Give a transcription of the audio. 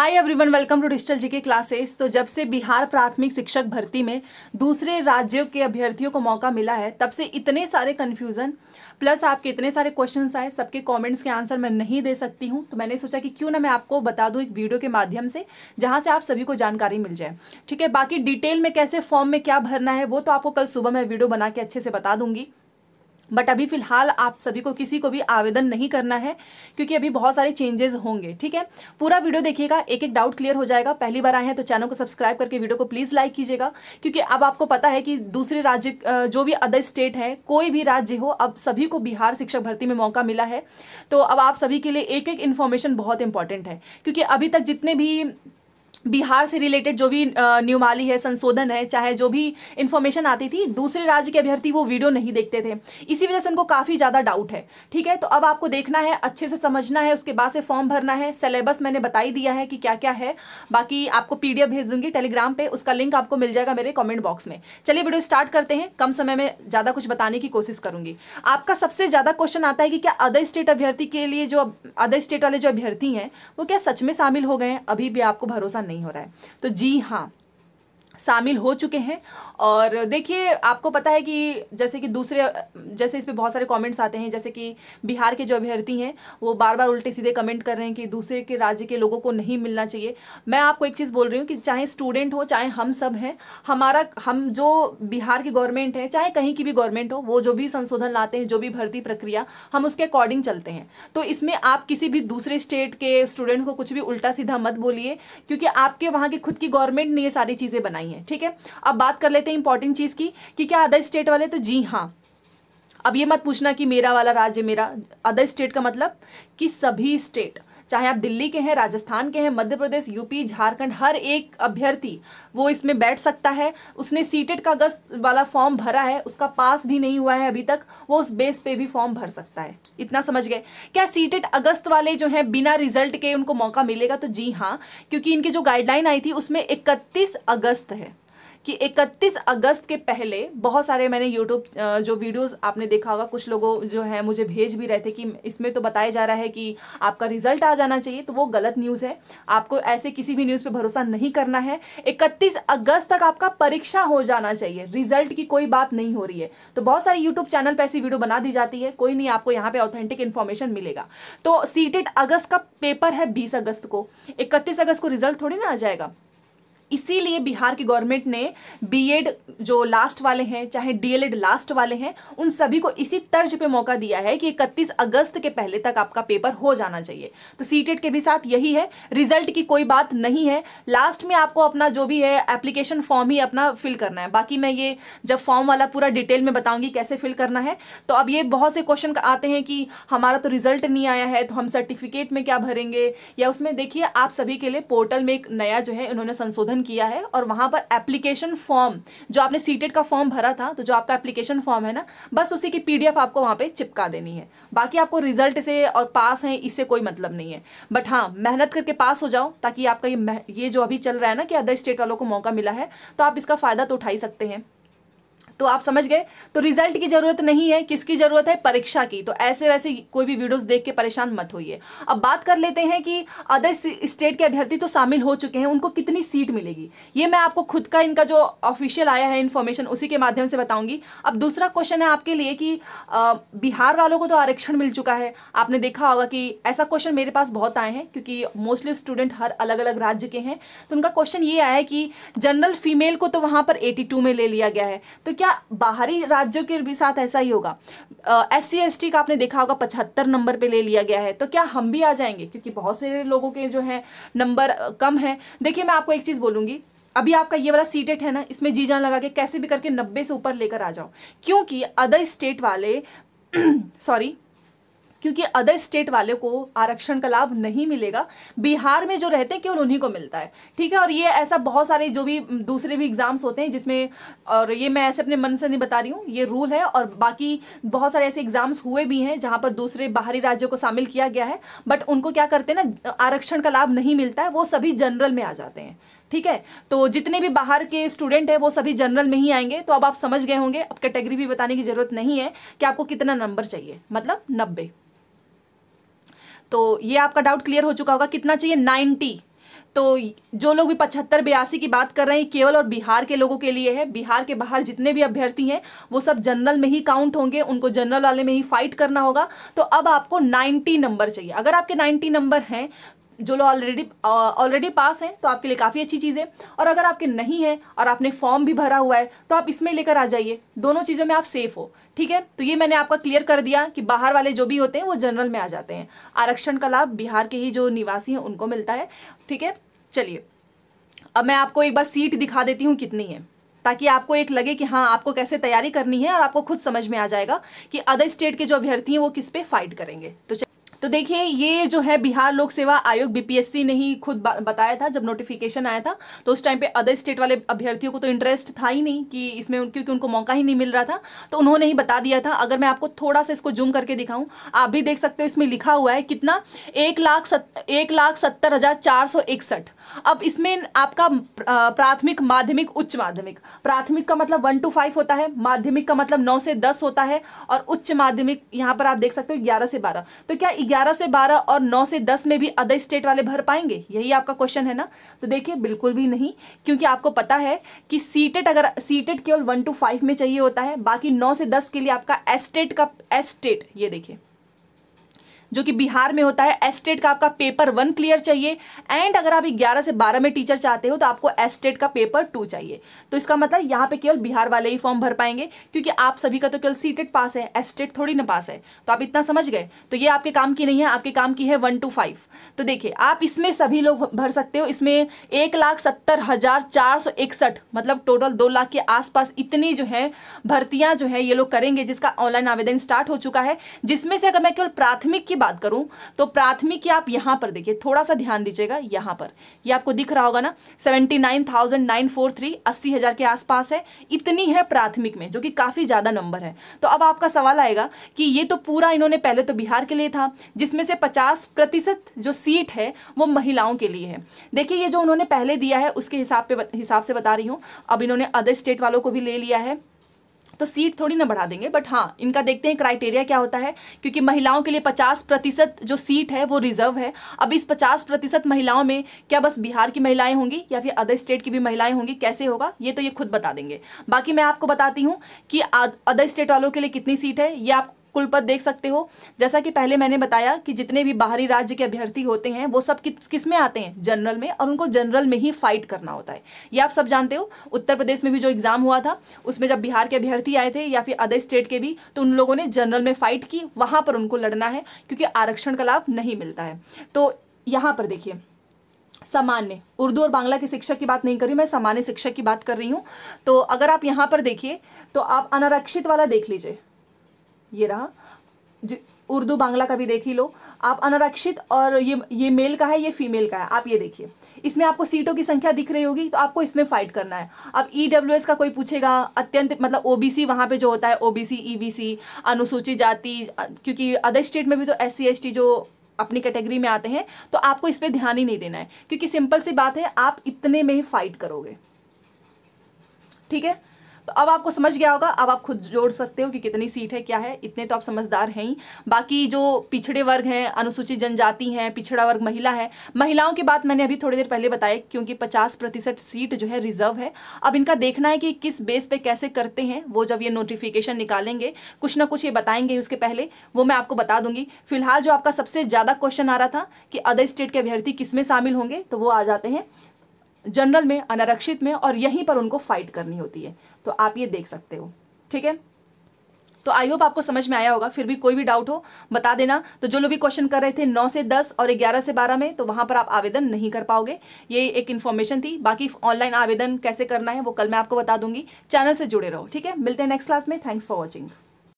hi everyone welcome to digital G classes तो जब से बिहार प्राथमिक शिक्षक भर्ती में दूसरे राज्यों के अभ्यर्थियों को मौका मिला है तब से इतने सारे कन्फ्यूज़न प्लस आपके इतने सारे क्वेश्चन आए सबके कमेंट्स के आंसर मैं नहीं दे सकती हूँ तो मैंने सोचा कि क्यों ना मैं आपको बता दूँ एक वीडियो के माध्यम से जहाँ से आप सभी को जानकारी मिल जाए ठीक है बाकी डिटेल में कैसे फॉर्म में क्या भरना है वो तो आपको कल सुबह मैं वीडियो बना के अच्छे से बता दूंगी बट अभी फिलहाल आप सभी को किसी को भी आवेदन नहीं करना है क्योंकि अभी बहुत सारे चेंजेस होंगे ठीक है पूरा वीडियो देखिएगा एक एक डाउट क्लियर हो जाएगा पहली बार आए हैं तो चैनल को सब्सक्राइब करके वीडियो को प्लीज़ लाइक कीजिएगा क्योंकि अब आपको पता है कि दूसरे राज्य जो भी अदर स्टेट है कोई भी राज्य हो अब सभी को बिहार शिक्षक भर्ती में मौका मिला है तो अब आप सभी के लिए एक एक इन्फॉर्मेशन बहुत इंपॉर्टेंट है क्योंकि अभी तक जितने भी बिहार से रिलेटेड जो भी न्यूमाली है संशोधन है चाहे जो भी इन्फॉर्मेशन आती थी दूसरे राज्य के अभ्यर्थी वो वीडियो नहीं देखते थे इसी वजह से उनको काफ़ी ज़्यादा डाउट है ठीक है तो अब आपको देखना है अच्छे से समझना है उसके बाद से फॉर्म भरना है सिलेबस मैंने बता ही दिया है कि क्या क्या है बाकी आपको पी भेज दूंगी टेलीग्राम पर उसका लिंक आपको मिल जाएगा मेरे कॉमेंट बॉक्स में चलिए वीडियो स्टार्ट करते हैं कम समय में ज़्यादा कुछ बताने की कोशिश करूंगी आपका सबसे ज़्यादा क्वेश्चन आता है कि क्या अदर स्टेट अभ्यर्थी के लिए जो अदर स्टेट वाले जो अभ्यर्थी हैं वो क्या सच में शामिल हो गए हैं अभी भी आपको भरोसा नहीं हो रहा है तो जी हाँ शामिल हो चुके हैं और देखिए आपको पता है कि जैसे कि दूसरे जैसे इस पर बहुत सारे कमेंट्स आते हैं जैसे कि बिहार के जो अभ्यर्थी हैं वो बार बार उल्टे सीधे कमेंट कर रहे हैं कि दूसरे के राज्य के लोगों को नहीं मिलना चाहिए मैं आपको एक चीज़ बोल रही हूँ कि चाहे स्टूडेंट हो चाहे हम सब हैं हमारा हम जो बिहार की गवर्नमेंट है चाहे कहीं की भी गवर्नमेंट हो वो जो भी संशोधन लाते हैं जो भी भर्ती प्रक्रिया हम उसके अकॉर्डिंग चलते हैं तो इसमें आप किसी भी दूसरे स्टेट के स्टूडेंट को कुछ भी उल्टा सीधा मत बोलिए क्योंकि आपके वहाँ की खुद की गवर्नमेंट ने ये सारी चीज़ें बनाई हैं ठीक है अब बात कर लेते हैं इंपॉर्टेंट चीज़ की कि क्या अदर स्टेट वाले तो जी हाँ अब ये मत पूछना कि मेरा वाला राज्य मेरा अदर स्टेट का मतलब कि सभी स्टेट चाहे आप दिल्ली के हैं राजस्थान के हैं मध्य प्रदेश यूपी झारखंड हर एक अभ्यर्थी वो इसमें बैठ सकता है उसने सीटेट का अगस्त वाला फॉर्म भरा है उसका पास भी नहीं हुआ है अभी तक वो उस बेस पे भी फॉर्म भर सकता है इतना समझ गए क्या सीटेट अगस्त वाले जो हैं बिना रिजल्ट के उनको मौका मिलेगा तो जी हाँ क्योंकि इनकी जो गाइडलाइन आई थी उसमें इकतीस अगस्त है कि 31 अगस्त के पहले बहुत सारे मैंने यूट्यूब जो वीडियोस आपने देखा होगा कुछ लोगों जो है मुझे भेज भी रहे थे कि इसमें तो बताया जा रहा है कि आपका रिजल्ट आ जाना चाहिए तो वो गलत न्यूज़ है आपको ऐसे किसी भी न्यूज़ पर भरोसा नहीं करना है इकतीस अगस्त तक आपका परीक्षा हो जाना चाहिए रिजल्ट की कोई बात नहीं हो रही है तो बहुत सारे यूट्यूब चैनल पर ऐसी वीडियो बना दी जाती है कोई नहीं आपको यहाँ पे ऑथेंटिक इन्फॉर्मेशन मिलेगा तो सीटेड अगस्त का पेपर है बीस अगस्त को इकतीस अगस्त को रिजल्ट थोड़ी ना आ जाएगा इसीलिए बिहार की गवर्नमेंट ने बीएड जो लास्ट वाले हैं चाहे डीएलएड लास्ट वाले हैं उन सभी को इसी तर्ज पे मौका दिया है कि इकतीस अगस्त के पहले तक आपका पेपर हो जाना चाहिए तो सीटेट के भी साथ यही है रिजल्ट की कोई बात नहीं है लास्ट में आपको अपना जो भी है एप्लीकेशन फॉर्म ही अपना फिल करना है बाकी मैं ये जब फॉर्म वाला पूरा डिटेल में बताऊंगी कैसे फिल करना है तो अब ये बहुत से क्वेश्चन आते हैं कि हमारा तो रिजल्ट नहीं आया है तो हम सर्टिफिकेट में क्या भरेंगे या उसमें देखिए आप सभी के लिए पोर्टल में एक नया जो है उन्होंने संशोधन ओपन किया है और वहां पर एप्लीकेशन फॉर्म जो आपने सीटेड का फॉर्म भरा था तो जो आपका एप्लीकेशन फॉर्म है ना बस उसी की पीडीएफ आपको वहां पे चिपका देनी है बाकी आपको रिजल्ट से और पास है इससे कोई मतलब नहीं है बट हाँ मेहनत करके पास हो जाओ ताकि आपका ये ये जो अभी चल रहा है ना कि अदर स्टेट वालों को मौका मिला है तो आप इसका फ़ायदा तो उठा ही सकते हैं तो आप समझ गए तो रिजल्ट की जरूरत नहीं है किसकी जरूरत है परीक्षा की तो ऐसे वैसे कोई भी वीडियोस देख के परेशान मत होइए अब बात कर लेते हैं कि अदर स्टेट के अभ्यर्थी तो शामिल हो चुके हैं उनको कितनी सीट मिलेगी ये मैं आपको खुद का इनका जो ऑफिशियल आया है इन्फॉर्मेशन उसी के माध्यम से बताऊंगी अब दूसरा क्वेश्चन है आपके लिए कि आ, बिहार वालों को तो आरक्षण मिल चुका है आपने देखा होगा कि ऐसा क्वेश्चन मेरे पास बहुत आए हैं क्योंकि मोस्टली स्टूडेंट हर अलग अलग राज्य के हैं तो उनका क्वेश्चन ये आया है कि जनरल फीमेल को तो वहां पर एटी में ले लिया गया है तो क्या बाहरी राज्यों के भी साथ ऐसा ही होगा एस सी एस टी का आपने देखा होगा पचहत्तर नंबर पे ले लिया गया है तो क्या हम भी आ जाएंगे क्योंकि बहुत से लोगों के जो है नंबर कम है देखिए मैं आपको एक चीज़ बोलूंगी अभी आपका ये वाला सीटेट है ना इसमें जी जान लगा के कैसे भी करके नब्बे से ऊपर लेकर आ जाओ क्योंकि अदर स्टेट वाले सॉरी क्योंकि अदर स्टेट वाले को आरक्षण का लाभ नहीं मिलेगा बिहार में जो रहते हैं केवल उन्हीं को मिलता है ठीक है और ये ऐसा बहुत सारे जो भी दूसरे भी एग्जाम्स होते हैं जिसमें और ये मैं ऐसे अपने मन से नहीं बता रही हूँ ये रूल है और बाकी बहुत सारे ऐसे एग्जाम्स हुए भी हैं जहाँ पर दूसरे बाहरी राज्यों को शामिल किया गया है बट उनको क्या करते हैं ना आरक्षण का लाभ नहीं मिलता है वो सभी जनरल में आ जाते हैं ठीक है तो जितने भी बाहर के स्टूडेंट हैं वो सभी जनरल में ही आएंगे तो अब आप समझ गए होंगे अब कैटेगरी भी बताने की जरूरत नहीं है कि आपको कितना नंबर चाहिए मतलब नब्बे तो ये आपका डाउट क्लियर हो चुका होगा कितना चाहिए नाइन्टी तो जो लोग भी पचहत्तर बयासी की बात कर रहे हैं केवल और बिहार के लोगों के लिए है बिहार के बाहर जितने भी अभ्यर्थी हैं वो सब जनरल में ही काउंट होंगे उनको जनरल वाले में ही फाइट करना होगा तो अब आपको 90 नंबर चाहिए अगर आपके 90 नंबर हैं जो लोग ऑलरेडी ऑलरेडी पास हैं तो आपके लिए काफ़ी अच्छी चीज़ है और अगर आपके नहीं है और आपने फॉर्म भी भरा हुआ है तो आप इसमें लेकर आ जाइए दोनों चीज़ों में आप सेफ हो ठीक है तो ये मैंने आपका क्लियर कर दिया कि बाहर वाले जो भी होते हैं वो जनरल में आ जाते हैं आरक्षण का लाभ बिहार के ही जो निवासी हैं उनको मिलता है ठीक है चलिए अब मैं आपको एक बार सीट दिखा देती हूँ कितनी है ताकि आपको एक लगे कि हाँ आपको कैसे तैयारी करनी है और आपको खुद समझ में आ जाएगा कि अदर स्टेट के जो अभ्यर्थी हैं वो किस पे फाइट करेंगे तो तो देखिए ये जो है बिहार लोक सेवा आयोग बीपीएससी ने ही खुद बताया था जब नोटिफिकेशन आया था तो उस टाइम पे अदर स्टेट वाले अभ्यर्थियों को तो इंटरेस्ट था ही नहीं कि इसमें क्योंकि उनको मौका ही नहीं मिल रहा था तो उन्होंने ही बता दिया था अगर मैं आपको थोड़ा सा इसको जूम करके दिखाऊं आप भी देख सकते हो इसमें लिखा हुआ है कितना एक लाख एक लाख सत्तर हजार चार सौ इकसठ अब इसमें आपका प्राथमिक माध्यमिक उच्च माध्यमिक प्राथमिक का मतलब वन टू फाइव होता है माध्यमिक का मतलब नौ से दस होता है और उच्च माध्यमिक यहाँ पर आप देख सकते हो ग्यारह से बारह तो क्या ग्यारह से बारह और नौ से दस में भी अदर स्टेट वाले भर पाएंगे यही आपका क्वेश्चन है ना तो देखिए बिल्कुल भी नहीं क्योंकि आपको पता है कि सीटेट अगर सीटेट केवल वन टू फाइव में चाहिए होता है बाकी नौ से दस के लिए आपका एस्टेट का एस्टेट ये देखिए जो कि बिहार में होता है एस्टेट का आपका पेपर वन क्लियर चाहिए एंड अगर आप ग्यारह से बारह में टीचर चाहते हो तो आपको एस्टेट का पेपर टू चाहिए तो इसका मतलब यहाँ पे केवल बिहार वाले ही फॉर्म भर पाएंगे क्योंकि आप सभी का तो केवल सीटेट पास है एस्टेट थोड़ी ना पास है तो आप इतना समझ गए तो ये आपके काम की नहीं है आपके काम की है वन टू फाइव तो देखिए आप इसमें सभी लोग भर सकते हो इसमें एक लाख सत्तर हजार चार सौ इकसठ मतलब टोटल दो लाख के आसपास इतनी जो है भर्तियां जो है ये लोग करेंगे जिसका ऑनलाइन आवेदन स्टार्ट हो चुका है जिसमें से अगर मैं केवल प्राथमिक की बात करूं तो प्राथमिक आप यहां पर देखिए थोड़ा सा ध्यान दीजिएगा यहां पर ये यह आपको दिख रहा होगा ना seventy nine thousand nine four three अस्सी हजार के आसपास है इतनी है प्राथमिक में जो कि काफी ज्यादा नंबर है तो अब आपका सवाल आएगा कि ये तो पूरा इन्होंने पहले तो बिहार के लिए था जिसमें से पचास जो सीट है वो महिलाओं के लिए है देखिए ये जो उन्होंने पहले दिया है उसके हिसाब पे हिसाब से बता रही हूँ अब इन्होंने अदर स्टेट वालों को भी ले लिया है तो सीट थोड़ी ना बढ़ा देंगे बट हाँ इनका देखते हैं क्राइटेरिया क्या होता है क्योंकि महिलाओं के लिए पचास प्रतिशत जो सीट है वो रिजर्व है अब इस पचास प्रतिशत महिलाओं में क्या बस बिहार की महिलाएं होंगी या फिर अदर स्टेट की भी महिलाएं होंगी कैसे होगा ये तो ये खुद बता देंगे बाकी मैं आपको बताती हूँ कि अदर स्टेट वालों के लिए कितनी सीट है ये आप कुल पद देख सकते हो जैसा कि पहले मैंने बताया कि जितने भी बाहरी राज्य के अभ्यर्थी होते हैं वो सब कि, किस में आते हैं जनरल में और उनको जनरल में ही फाइट करना होता है ये आप सब जानते हो उत्तर प्रदेश में भी जो एग्ज़ाम हुआ था उसमें जब बिहार के अभ्यर्थी आए थे या फिर अदर स्टेट के भी तो उन लोगों ने जनरल में फाइट की वहां पर उनको लड़ना है क्योंकि आरक्षण का लाभ नहीं मिलता है तो यहां पर देखिए सामान्य उर्दू और बांग्ला के शिक्षक की बात नहीं कर रही मैं सामान्य शिक्षक की बात कर रही हूँ तो अगर आप यहाँ पर देखिए तो आप अनारक्षित वाला देख लीजिए ये रहा उर्दू बांग्ला का भी देख ही लो आप अनारक्षित और ये ये मेल का है ये फीमेल का है आप ये देखिए इसमें आपको सीटों की संख्या दिख रही होगी तो आपको इसमें फाइट करना है अब ई e का कोई पूछेगा अत्यंत मतलब ओबीसी वहाँ पे जो होता है ओबीसी ईबीसी e अनुसूचित जाति क्योंकि अदर स्टेट में भी तो एस सी जो अपनी कैटेगरी में आते हैं तो आपको इस पर ध्यान ही नहीं देना है क्योंकि सिंपल सी बात है आप इतने में ही फाइट करोगे ठीक है तो अब आपको समझ गया होगा अब आप खुद जोड़ सकते हो कि कितनी सीट है क्या है इतने तो आप समझदार हैं ही बाकी जो पिछड़े वर्ग हैं अनुसूचित जनजाति हैं पिछड़ा वर्ग महिला है महिलाओं की बात मैंने अभी थोड़ी देर पहले बताया क्योंकि पचास प्रतिशत सीट जो है रिजर्व है अब इनका देखना है कि किस बेस पे कैसे करते हैं वो जब ये नोटिफिकेशन निकालेंगे कुछ ना कुछ ये बताएंगे उसके पहले वो मैं आपको बता दूंगी फिलहाल जो आपका सबसे ज़्यादा क्वेश्चन आ रहा था कि अदर स्टेट के अभ्यर्थी किस में शामिल होंगे तो वो आ जाते हैं जनरल में अनारक्षित में और यहीं पर उनको फाइट करनी होती है तो आप ये देख सकते हो ठीक है तो आई होप आपको समझ में आया होगा फिर भी कोई भी डाउट हो बता देना तो जो लोग भी क्वेश्चन कर रहे थे नौ से दस और ग्यारह से बारह में तो वहां पर आप आवेदन नहीं कर पाओगे ये एक इन्फॉर्मेशन थी बाकी ऑनलाइन आवेदन कैसे करना है वो कल मैं आपको बता दूंगी चैनल से जुड़े रहो ठीक है मिलते हैं नेक्स्ट क्लास में थैंक्स फॉर वॉचिंग